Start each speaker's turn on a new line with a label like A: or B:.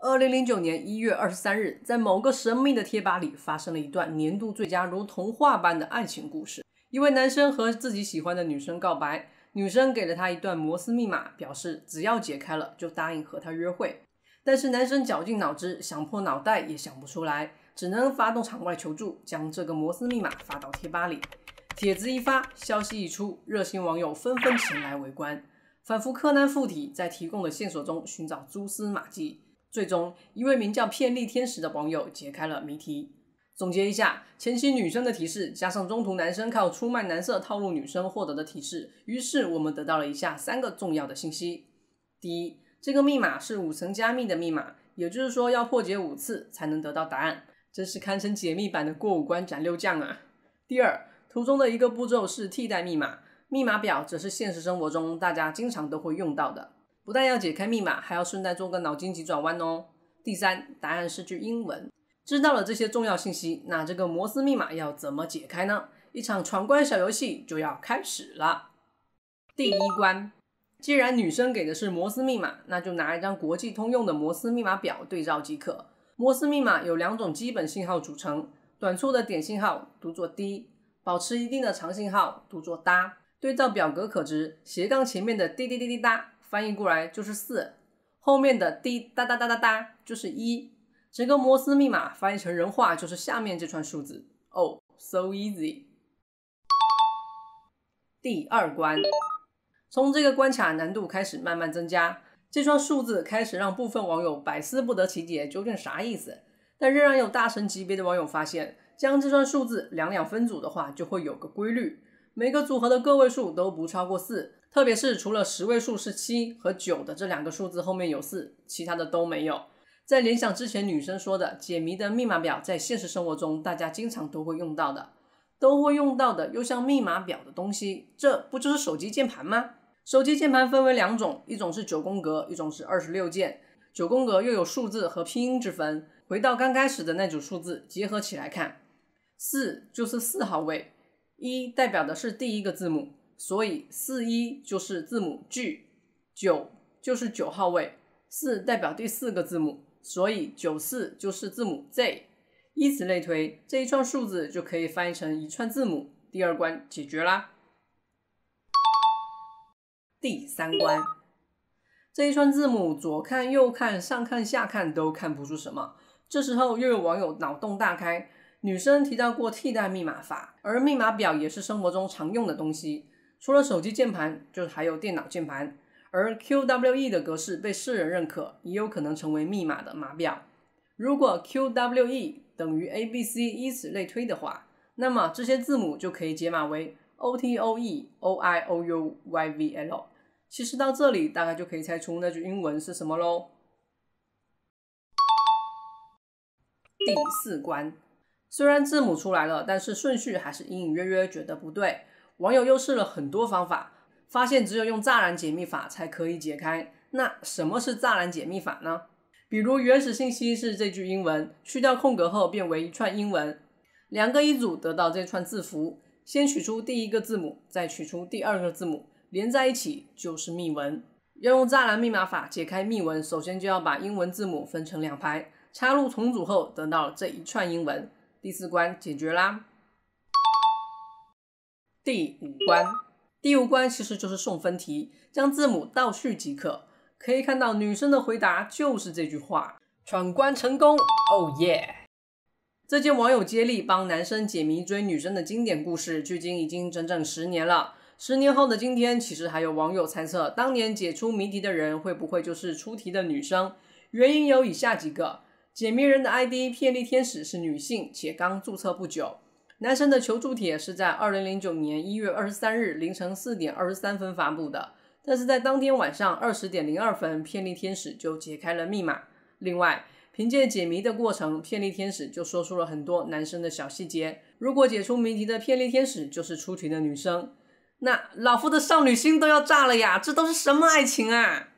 A: 二零零九年一月二十三日，在某个神秘的贴吧里，发生了一段年度最佳如童话般的爱情故事。一位男生和自己喜欢的女生告白，女生给了他一段摩斯密码，表示只要解开了，就答应和他约会。但是男生绞尽脑汁，想破脑袋也想不出来，只能发动场外求助，将这个摩斯密码发到贴吧里。帖子一发，消息一出，热心网友纷纷前来围观，仿佛柯南附体，在提供的线索中寻找蛛丝马迹。最终，一位名叫“偏立天使”的网友解开了谜题。总结一下，前期女生的提示，加上中途男生靠出卖男色套路女生获得的提示，于是我们得到了以下三个重要的信息：第一，这个密码是五层加密的密码，也就是说要破解五次才能得到答案，真是堪称解密版的过五关斩六将啊。第二，图中的一个步骤是替代密码，密码表则是现实生活中大家经常都会用到的。不但要解开密码，还要顺带做个脑筋急转弯哦。第三答案是句英文。知道了这些重要信息，那这个摩斯密码要怎么解开呢？一场闯关小游戏就要开始了。第一关，既然女生给的是摩斯密码，那就拿一张国际通用的摩斯密码表对照即可。摩斯密码有两种基本信号组成，短促的点信号读作“ D，保持一定的长信号读作“哒”。对照表格可知，斜杠前面的“滴滴滴滴哒”。翻译过来就是四，后面的滴哒哒哒哒哒就是一，整个摩斯密码翻译成人话就是下面这串数字。Oh so easy。第二关，从这个关卡难度开始慢慢增加，这串数字开始让部分网友百思不得其解，究竟啥意思？但仍然有大神级别的网友发现，将这串数字两两分组的话，就会有个规律，每个组合的个位数都不超过四。特别是除了十位数是七和九的这两个数字后面有四，其他的都没有。再联想之前女生说的解谜的密码表，在现实生活中大家经常都会用到的，都会用到的又像密码表的东西，这不就是手机键盘吗？手机键盘分为两种，一种是九宫格，一种是二十六键。九宫格又有数字和拼音之分。回到刚开始的那组数字，结合起来看，四就是四号位，一代表的是第一个字母。所以四一就是字母 G，九就是九号位，四代表第四个字母，所以九四就是字母 Z，以此类推，这一串数字就可以翻译成一串字母，第二关解决啦。第三关，这一串字母左看右看上看下看都看不出什么，这时候又有网友脑洞大开，女生提到过替代密码法，而密码表也是生活中常用的东西。除了手机键盘，就是还有电脑键盘，而 Q W E 的格式被世人认可，也有可能成为密码的码表。如果 Q W E 等于 A B C，依此类推的话，那么这些字母就可以解码为 O T O E O I O U Y V L。其实到这里，大概就可以猜出那句英文是什么喽。第四关，虽然字母出来了，但是顺序还是隐隐约约觉得不对。网友又试了很多方法，发现只有用栅栏解密法才可以解开。那什么是栅栏解密法呢？比如原始信息是这句英文，去掉空格后变为一串英文，两个一组得到这串字符，先取出第一个字母，再取出第二个字母，连在一起就是密文。要用栅栏密码法解开密文，首先就要把英文字母分成两排，插入重组后得到这一串英文。第四关解决啦！第五关，第五关其实就是送分题，将字母倒序即可。可以看到，女生的回答就是这句话，闯关成功，Oh yeah！这件网友接力帮男生解谜追女生的经典故事，距今已经整整十年了。十年后的今天，其实还有网友猜测，当年解出谜题的人会不会就是出题的女生？原因有以下几个：解谜人的 ID“ 骗力天使”是女性，且刚注册不久。男生的求助帖是在二零零九年一月二十三日凌晨四点二十三分发布的，但是在当天晚上二十点零二分，骗力天使就解开了密码。另外，凭借解谜的过程，骗力天使就说出了很多男生的小细节。如果解除谜题的骗力天使就是出题的女生，那老夫的少女心都要炸了呀！这都是什么爱情啊？